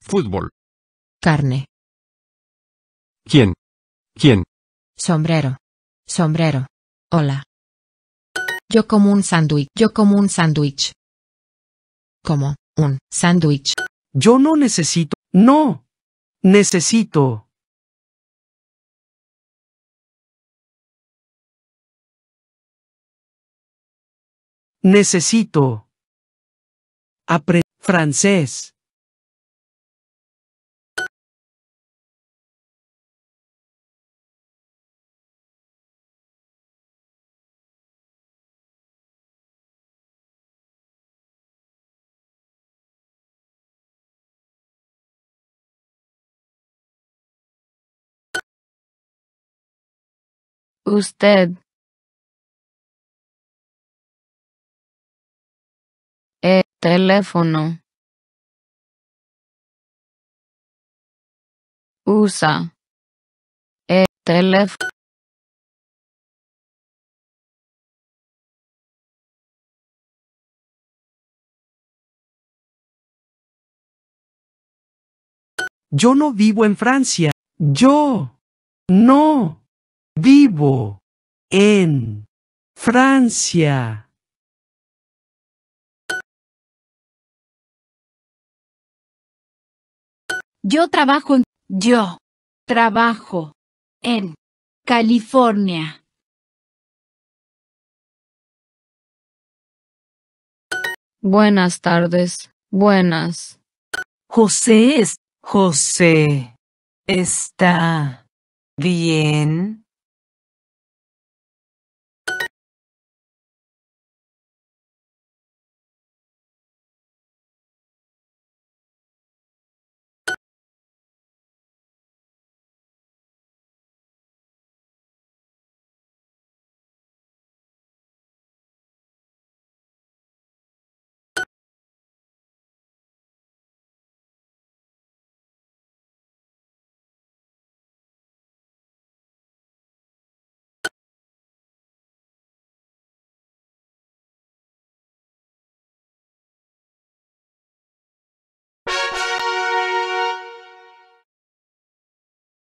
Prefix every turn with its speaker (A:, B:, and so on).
A: Fútbol. Carne. ¿Quién? ¿Quién?
B: Sombrero. Sombrero. Hola. Yo como un sándwich. Yo como un sándwich. Como un sándwich. Yo no necesito. No.
A: Necesito. Necesito. Aprender francés. Usted. El teléfono. Usa. El teléfono. Yo no vivo en Francia. Yo. No. Vivo en Francia. Yo trabajo en... Yo trabajo en California.
B: Buenas tardes. Buenas. José es... José. Está bien